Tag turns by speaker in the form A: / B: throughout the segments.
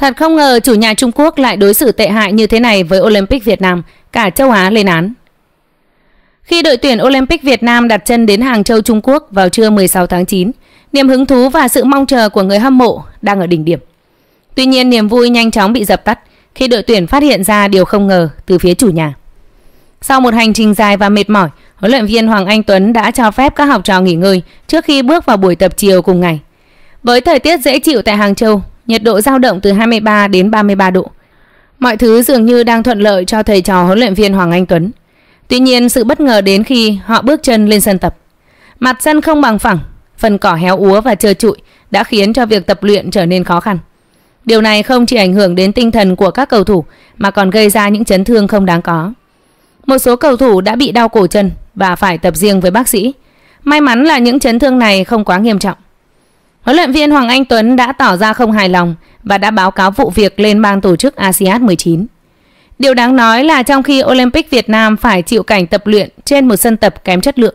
A: Thật không ngờ chủ nhà Trung Quốc lại đối xử tệ hại như thế này với Olympic Việt Nam, cả châu Á lên án. Khi đội tuyển Olympic Việt Nam đặt chân đến Hàng Châu Trung Quốc vào trưa 16 tháng 9, niềm hứng thú và sự mong chờ của người hâm mộ đang ở đỉnh điểm. Tuy nhiên niềm vui nhanh chóng bị dập tắt khi đội tuyển phát hiện ra điều không ngờ từ phía chủ nhà. Sau một hành trình dài và mệt mỏi, huấn luyện viên Hoàng Anh Tuấn đã cho phép các học trò nghỉ ngơi trước khi bước vào buổi tập chiều cùng ngày. Với thời tiết dễ chịu tại Hàng Châu, nhiệt độ dao động từ 23 đến 33 độ. Mọi thứ dường như đang thuận lợi cho thầy trò huấn luyện viên Hoàng Anh Tuấn. Tuy nhiên sự bất ngờ đến khi họ bước chân lên sân tập. Mặt sân không bằng phẳng, phần cỏ héo úa và trơ trụi đã khiến cho việc tập luyện trở nên khó khăn. Điều này không chỉ ảnh hưởng đến tinh thần của các cầu thủ mà còn gây ra những chấn thương không đáng có. Một số cầu thủ đã bị đau cổ chân và phải tập riêng với bác sĩ. May mắn là những chấn thương này không quá nghiêm trọng. Huấn luyện viên Hoàng Anh Tuấn đã tỏ ra không hài lòng và đã báo cáo vụ việc lên ban tổ chức ASEAN 19. Điều đáng nói là trong khi Olympic Việt Nam phải chịu cảnh tập luyện trên một sân tập kém chất lượng,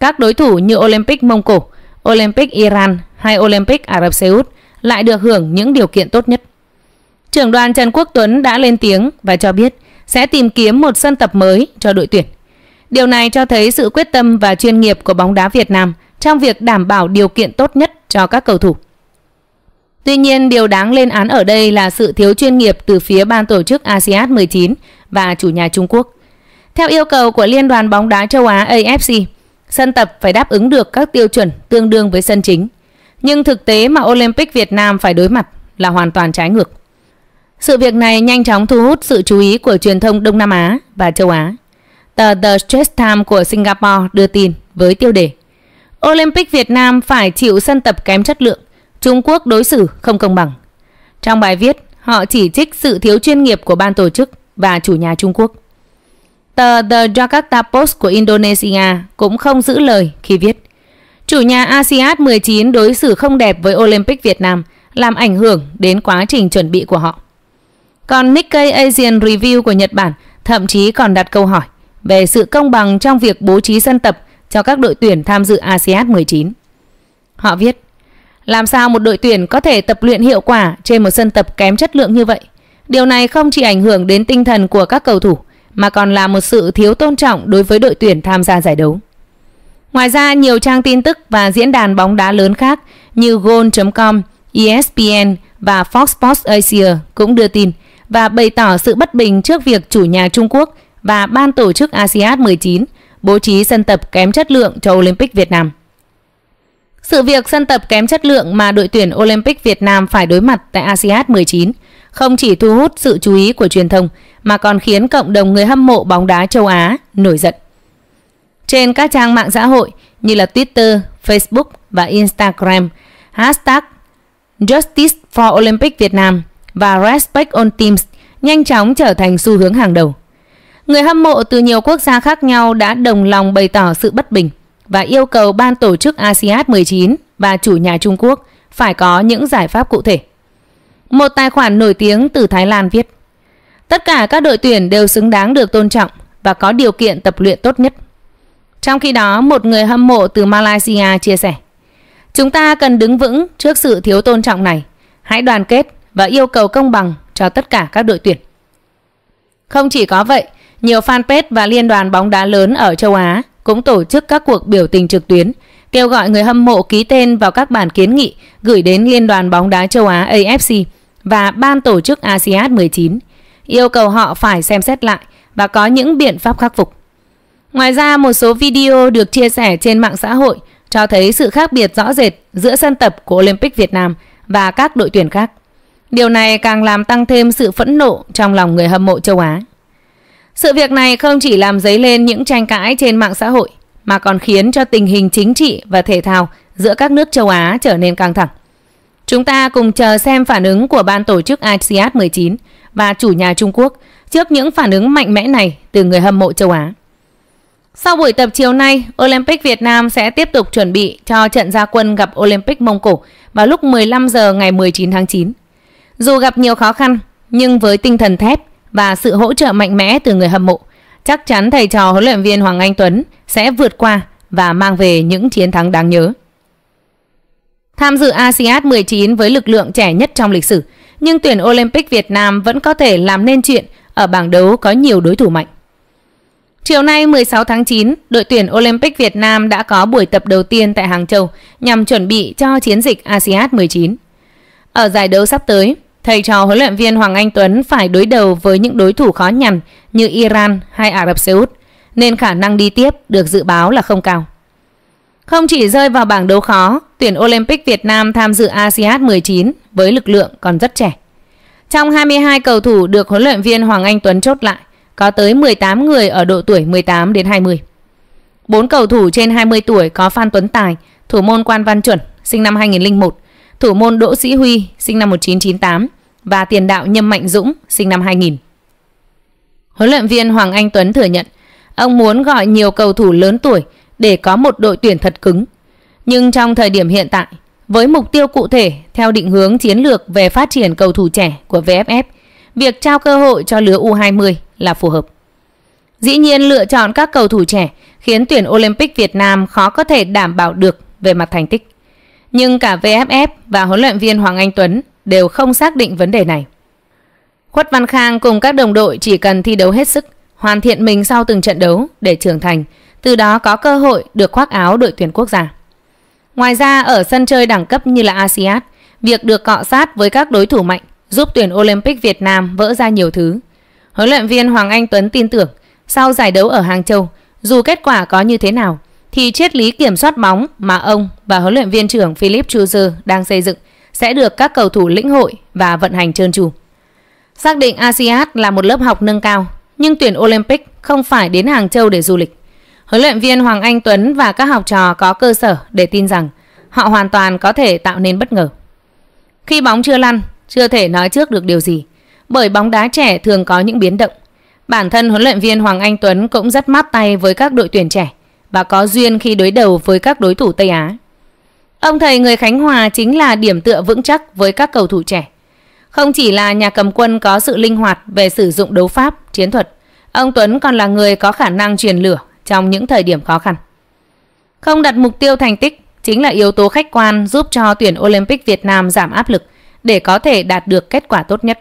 A: các đối thủ như Olympic Mông Cổ, Olympic Iran hay Olympic Ả Rập Xê Út lại được hưởng những điều kiện tốt nhất. Trưởng đoàn Trần Quốc Tuấn đã lên tiếng và cho biết sẽ tìm kiếm một sân tập mới cho đội tuyển. Điều này cho thấy sự quyết tâm và chuyên nghiệp của bóng đá Việt Nam trong việc đảm bảo điều kiện tốt nhất cho các cầu thủ. Tuy nhiên, điều đáng lên án ở đây là sự thiếu chuyên nghiệp từ phía ban tổ chức ASEAN 19 và chủ nhà Trung Quốc. Theo yêu cầu của Liên đoàn bóng đá châu Á AFC, sân tập phải đáp ứng được các tiêu chuẩn tương đương với sân chính. Nhưng thực tế mà Olympic Việt Nam phải đối mặt là hoàn toàn trái ngược. Sự việc này nhanh chóng thu hút sự chú ý của truyền thông Đông Nam Á và châu Á. Tờ The Straits Times của Singapore đưa tin với tiêu đề Olympic Việt Nam phải chịu sân tập kém chất lượng, Trung Quốc đối xử không công bằng. Trong bài viết, họ chỉ trích sự thiếu chuyên nghiệp của ban tổ chức và chủ nhà Trung Quốc. Tờ The Jakarta Post của Indonesia cũng không giữ lời khi viết Chủ nhà ASEAN 19 đối xử không đẹp với Olympic Việt Nam làm ảnh hưởng đến quá trình chuẩn bị của họ. Còn Nikkei Asian Review của Nhật Bản thậm chí còn đặt câu hỏi về sự công bằng trong việc bố trí sân tập cho các đội tuyển tham dự ASEAN 19. Họ viết, làm sao một đội tuyển có thể tập luyện hiệu quả trên một sân tập kém chất lượng như vậy? Điều này không chỉ ảnh hưởng đến tinh thần của các cầu thủ, mà còn là một sự thiếu tôn trọng đối với đội tuyển tham gia giải đấu. Ngoài ra, nhiều trang tin tức và diễn đàn bóng đá lớn khác như goal.com, ESPN và Fox Sports Asia cũng đưa tin và bày tỏ sự bất bình trước việc chủ nhà Trung Quốc và ban tổ chức ASEAN 19 bố trí sân tập kém chất lượng cho Olympic Việt Nam. Sự việc sân tập kém chất lượng mà đội tuyển Olympic Việt Nam phải đối mặt tại ASEAN 19 không chỉ thu hút sự chú ý của truyền thông mà còn khiến cộng đồng người hâm mộ bóng đá châu Á nổi giận. Trên các trang mạng xã hội như là Twitter, Facebook và Instagram, hashtag Justice for Olympic Việt Nam và Respect on Teams nhanh chóng trở thành xu hướng hàng đầu. Người hâm mộ từ nhiều quốc gia khác nhau đã đồng lòng bày tỏ sự bất bình và yêu cầu ban tổ chức ASEAN 19 và chủ nhà Trung Quốc phải có những giải pháp cụ thể. Một tài khoản nổi tiếng từ Thái Lan viết Tất cả các đội tuyển đều xứng đáng được tôn trọng và có điều kiện tập luyện tốt nhất. Trong khi đó, một người hâm mộ từ Malaysia chia sẻ Chúng ta cần đứng vững trước sự thiếu tôn trọng này. Hãy đoàn kết và yêu cầu công bằng cho tất cả các đội tuyển. Không chỉ có vậy, nhiều fanpage và liên đoàn bóng đá lớn ở châu Á cũng tổ chức các cuộc biểu tình trực tuyến, kêu gọi người hâm mộ ký tên vào các bản kiến nghị gửi đến Liên đoàn bóng đá châu Á AFC và ban tổ chức ASEAN 19, yêu cầu họ phải xem xét lại và có những biện pháp khắc phục. Ngoài ra, một số video được chia sẻ trên mạng xã hội cho thấy sự khác biệt rõ rệt giữa sân tập của Olympic Việt Nam và các đội tuyển khác. Điều này càng làm tăng thêm sự phẫn nộ trong lòng người hâm mộ châu Á. Sự việc này không chỉ làm dấy lên những tranh cãi trên mạng xã hội mà còn khiến cho tình hình chính trị và thể thao giữa các nước châu Á trở nên căng thẳng. Chúng ta cùng chờ xem phản ứng của ban tổ chức ASEAN 19 và chủ nhà Trung Quốc trước những phản ứng mạnh mẽ này từ người hâm mộ châu Á. Sau buổi tập chiều nay, Olympic Việt Nam sẽ tiếp tục chuẩn bị cho trận gia quân gặp Olympic Mông Cổ vào lúc 15 giờ ngày 19 tháng 9. Dù gặp nhiều khó khăn, nhưng với tinh thần thép, và sự hỗ trợ mạnh mẽ từ người hâm mộ, chắc chắn thầy trò huấn luyện viên Hoàng Anh Tuấn sẽ vượt qua và mang về những chiến thắng đáng nhớ. Tham dự ASEAN 19 với lực lượng trẻ nhất trong lịch sử, nhưng tuyển Olympic Việt Nam vẫn có thể làm nên chuyện ở bảng đấu có nhiều đối thủ mạnh. Chiều nay 16 tháng 9, đội tuyển Olympic Việt Nam đã có buổi tập đầu tiên tại Hàng Châu nhằm chuẩn bị cho chiến dịch ASEAN 19. Ở giải đấu sắp tới, Thầy trò huấn luyện viên Hoàng Anh Tuấn phải đối đầu với những đối thủ khó nhằn như Iran hay Ả Rập Xê Út, nên khả năng đi tiếp được dự báo là không cao. Không chỉ rơi vào bảng đấu khó, tuyển Olympic Việt Nam tham dự ASEAN 19 với lực lượng còn rất trẻ. Trong 22 cầu thủ được huấn luyện viên Hoàng Anh Tuấn chốt lại, có tới 18 người ở độ tuổi 18 đến 20. 4 cầu thủ trên 20 tuổi có Phan Tuấn Tài, thủ môn Quan Văn Chuẩn, sinh năm 2001, thủ môn Đỗ Sĩ Huy, sinh năm 1998, và tiền đạo Nhâm Mạnh Dũng sinh năm 2000. Huấn luyện viên Hoàng Anh Tuấn thừa nhận ông muốn gọi nhiều cầu thủ lớn tuổi để có một đội tuyển thật cứng. Nhưng trong thời điểm hiện tại, với mục tiêu cụ thể theo định hướng chiến lược về phát triển cầu thủ trẻ của VFF, việc trao cơ hội cho lứa U20 là phù hợp. Dĩ nhiên lựa chọn các cầu thủ trẻ khiến tuyển Olympic Việt Nam khó có thể đảm bảo được về mặt thành tích. Nhưng cả VFF và huấn luyện viên Hoàng Anh Tuấn đều không xác định vấn đề này. Khuất Văn Khang cùng các đồng đội chỉ cần thi đấu hết sức, hoàn thiện mình sau từng trận đấu để trưởng thành, từ đó có cơ hội được khoác áo đội tuyển quốc gia. Ngoài ra ở sân chơi đẳng cấp như là ASEAN, việc được cọ sát với các đối thủ mạnh giúp tuyển Olympic Việt Nam vỡ ra nhiều thứ. Huấn luyện viên Hoàng Anh Tuấn tin tưởng, sau giải đấu ở Hàng Châu, dù kết quả có như thế nào, thì triết lý kiểm soát bóng mà ông và huấn luyện viên trưởng Philip Chuzer đang xây dựng sẽ được các cầu thủ lĩnh hội và vận hành trơn tru. Xác định ASEAN là một lớp học nâng cao, nhưng tuyển Olympic không phải đến Hàng Châu để du lịch. Huấn luyện viên Hoàng Anh Tuấn và các học trò có cơ sở để tin rằng họ hoàn toàn có thể tạo nên bất ngờ. Khi bóng chưa lăn, chưa thể nói trước được điều gì, bởi bóng đá trẻ thường có những biến động. Bản thân huấn luyện viên Hoàng Anh Tuấn cũng rất mát tay với các đội tuyển trẻ và có duyên khi đối đầu với các đối thủ Tây Á. Ông thầy người Khánh Hòa chính là điểm tựa vững chắc với các cầu thủ trẻ. Không chỉ là nhà cầm quân có sự linh hoạt về sử dụng đấu pháp, chiến thuật, ông Tuấn còn là người có khả năng truyền lửa trong những thời điểm khó khăn. Không đặt mục tiêu thành tích chính là yếu tố khách quan giúp cho tuyển Olympic Việt Nam giảm áp lực để có thể đạt được kết quả tốt nhất.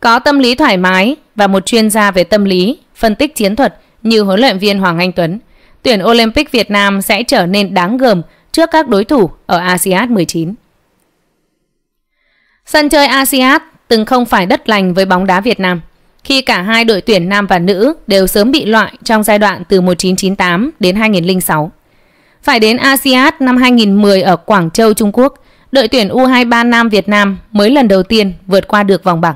A: Có tâm lý thoải mái và một chuyên gia về tâm lý, phân tích chiến thuật như huấn luyện viên Hoàng Anh Tuấn, tuyển Olympic Việt Nam sẽ trở nên đáng gờm trước các đối thủ ở ASEAN 19. Sân chơi ASEAN từng không phải đất lành với bóng đá Việt Nam khi cả hai đội tuyển nam và nữ đều sớm bị loại trong giai đoạn từ 1998 đến 2006. Phải đến ASEAN năm 2010 ở Quảng Châu, Trung Quốc, đội tuyển U23 Nam Việt Nam mới lần đầu tiên vượt qua được vòng bảng.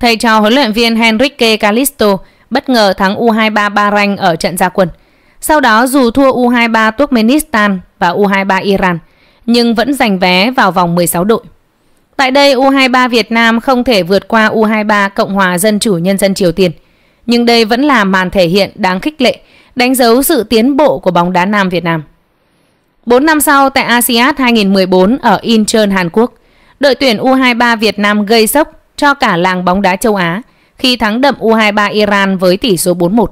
A: Thầy trò huấn luyện viên Henrique Calisto bất ngờ thắng U23 Bahrain ở trận gia quân. Sau đó dù thua U23 Turkmenistan và U23 Iran, nhưng vẫn giành vé vào vòng 16 đội. Tại đây, U23 Việt Nam không thể vượt qua U23 Cộng hòa Dân chủ Nhân dân Triều Tiên. Nhưng đây vẫn là màn thể hiện đáng khích lệ, đánh dấu sự tiến bộ của bóng đá nam Việt Nam. 4 năm sau tại ASEAN 2014 ở Incheon, Hàn Quốc, đội tuyển U23 Việt Nam gây sốc cho cả làng bóng đá châu Á khi thắng đậm U23 Iran với tỷ số 4-1.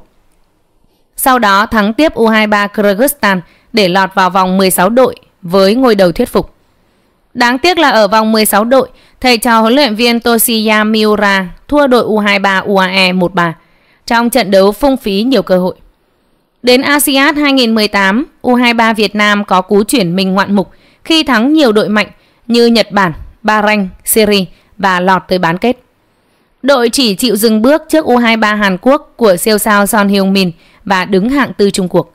A: Sau đó thắng tiếp U23 Kyrgyzstan để lọt vào vòng 16 đội với ngôi đầu thuyết phục. Đáng tiếc là ở vòng 16 đội, thầy trò huấn luyện viên Toshiya Miura thua đội U23 UAE 1-3 trong trận đấu phung phí nhiều cơ hội. Đến ASEAN 2018, U23 Việt Nam có cú chuyển mình ngoạn mục khi thắng nhiều đội mạnh như Nhật Bản, Bahrain, Syria và lọt tới bán kết. Đội chỉ chịu dừng bước trước U23 Hàn Quốc của siêu sao Son Heung-min và đứng hạng tư Trung cuộc.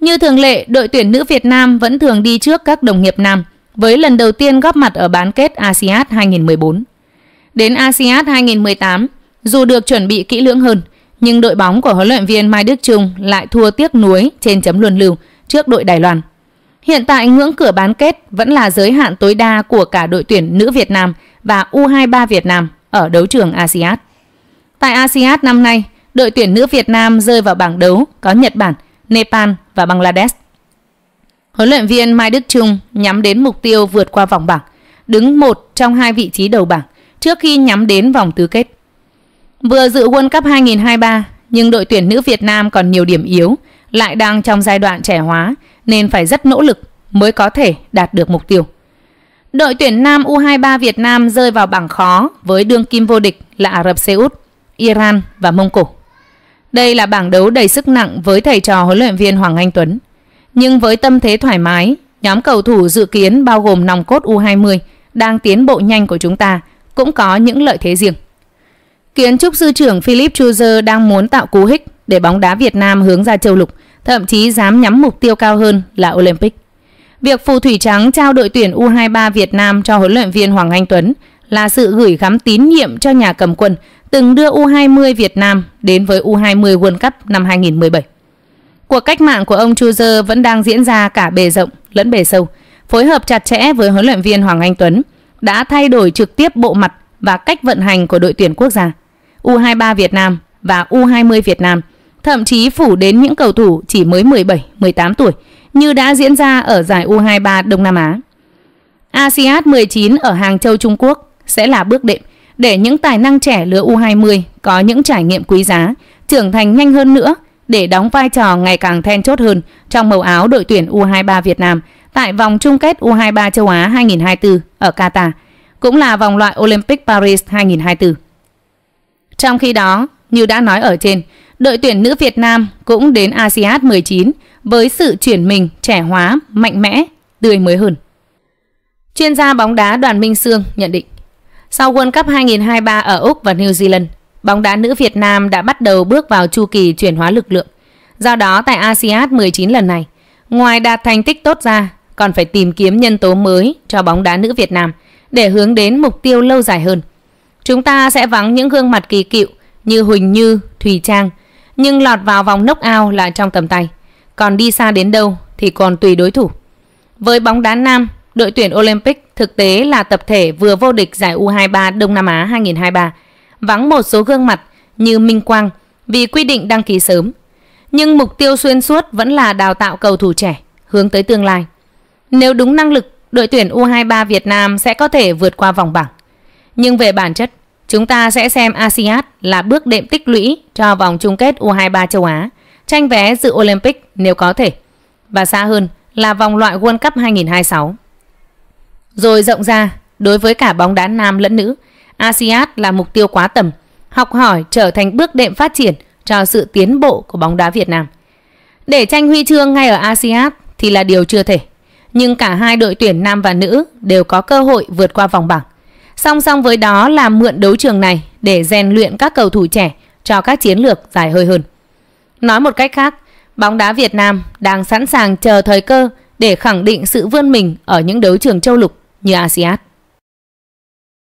A: Như thường lệ, đội tuyển nữ Việt Nam vẫn thường đi trước các đồng nghiệp nam với lần đầu tiên góp mặt ở bán kết ASEAN 2014. Đến ASEAN 2018, dù được chuẩn bị kỹ lưỡng hơn, nhưng đội bóng của huấn luyện viên Mai Đức Trung lại thua tiếc nuối trên chấm luân lưu trước đội Đài Loan. Hiện tại ngưỡng cửa bán kết vẫn là giới hạn tối đa của cả đội tuyển nữ Việt Nam và U23 Việt Nam ở đấu trường ASEAN. Tại ASEAN năm nay, đội tuyển nữ Việt Nam rơi vào bảng đấu có Nhật Bản – Nepal và Bangladesh. Huấn luyện viên Mai Đức Trung nhắm đến mục tiêu vượt qua vòng bảng, đứng một trong hai vị trí đầu bảng trước khi nhắm đến vòng tứ kết. Vừa dự World Cup 2023, nhưng đội tuyển nữ Việt Nam còn nhiều điểm yếu, lại đang trong giai đoạn trẻ hóa nên phải rất nỗ lực mới có thể đạt được mục tiêu. Đội tuyển nam U23 Việt Nam rơi vào bảng khó với đương kim vô địch là Ả Rập Xê Út, Iran và Mông Cổ. Đây là bảng đấu đầy sức nặng với thầy trò huấn luyện viên Hoàng Anh Tuấn. Nhưng với tâm thế thoải mái, nhóm cầu thủ dự kiến bao gồm nòng cốt U20 đang tiến bộ nhanh của chúng ta cũng có những lợi thế riêng. Kiến trúc sư trưởng Philip Chuzer đang muốn tạo cú hích để bóng đá Việt Nam hướng ra châu lục, thậm chí dám nhắm mục tiêu cao hơn là Olympic. Việc phù thủy trắng trao đội tuyển U23 Việt Nam cho huấn luyện viên Hoàng Anh Tuấn là sự gửi gắm tín nhiệm cho nhà cầm quân từng đưa U20 Việt Nam đến với U20 World Cup năm 2017. Cuộc cách mạng của ông Chu Dơ vẫn đang diễn ra cả bề rộng lẫn bề sâu, phối hợp chặt chẽ với huấn luyện viên Hoàng Anh Tuấn đã thay đổi trực tiếp bộ mặt và cách vận hành của đội tuyển quốc gia U23 Việt Nam và U20 Việt Nam, thậm chí phủ đến những cầu thủ chỉ mới 17, 18 tuổi như đã diễn ra ở giải U23 Đông Nam Á. ASEAN 19 ở Hàng Châu Trung Quốc sẽ là bước đệm để những tài năng trẻ lứa U20 có những trải nghiệm quý giá, trưởng thành nhanh hơn nữa để đóng vai trò ngày càng then chốt hơn trong màu áo đội tuyển U23 Việt Nam tại vòng chung kết U23 châu Á 2024 ở Qatar, cũng là vòng loại Olympic Paris 2024. Trong khi đó, như đã nói ở trên, đội tuyển nữ Việt Nam cũng đến ASEAN 19 với sự chuyển mình, trẻ hóa, mạnh mẽ, tươi mới hơn. Chuyên gia bóng đá Đoàn Minh Sương nhận định sau World Cup 2023 ở Úc và New Zealand, bóng đá nữ Việt Nam đã bắt đầu bước vào chu kỳ chuyển hóa lực lượng. Do đó tại ASEAN 19 lần này, ngoài đạt thành tích tốt ra, còn phải tìm kiếm nhân tố mới cho bóng đá nữ Việt Nam để hướng đến mục tiêu lâu dài hơn. Chúng ta sẽ vắng những gương mặt kỳ cựu như Huỳnh Như, Thùy Trang, nhưng lọt vào vòng knock-out là trong tầm tay. Còn đi xa đến đâu thì còn tùy đối thủ. Với bóng đá nam, Đội tuyển Olympic thực tế là tập thể vừa vô địch giải U23 Đông Nam Á 2023, vắng một số gương mặt như Minh Quang vì quy định đăng ký sớm. Nhưng mục tiêu xuyên suốt vẫn là đào tạo cầu thủ trẻ, hướng tới tương lai. Nếu đúng năng lực, đội tuyển U23 Việt Nam sẽ có thể vượt qua vòng bảng. Nhưng về bản chất, chúng ta sẽ xem ASEAN là bước đệm tích lũy cho vòng chung kết U23 châu Á, tranh vé dự Olympic nếu có thể. Và xa hơn là vòng loại World Cup 2026. Rồi rộng ra, đối với cả bóng đá nam lẫn nữ, ASEAN là mục tiêu quá tầm, học hỏi trở thành bước đệm phát triển cho sự tiến bộ của bóng đá Việt Nam. Để tranh huy chương ngay ở ASEAN thì là điều chưa thể, nhưng cả hai đội tuyển nam và nữ đều có cơ hội vượt qua vòng bảng. Song song với đó là mượn đấu trường này để rèn luyện các cầu thủ trẻ cho các chiến lược dài hơi hơn. Nói một cách khác, bóng đá Việt Nam đang sẵn sàng chờ thời cơ để khẳng định sự vươn mình ở những đấu trường châu lục như ASEAN.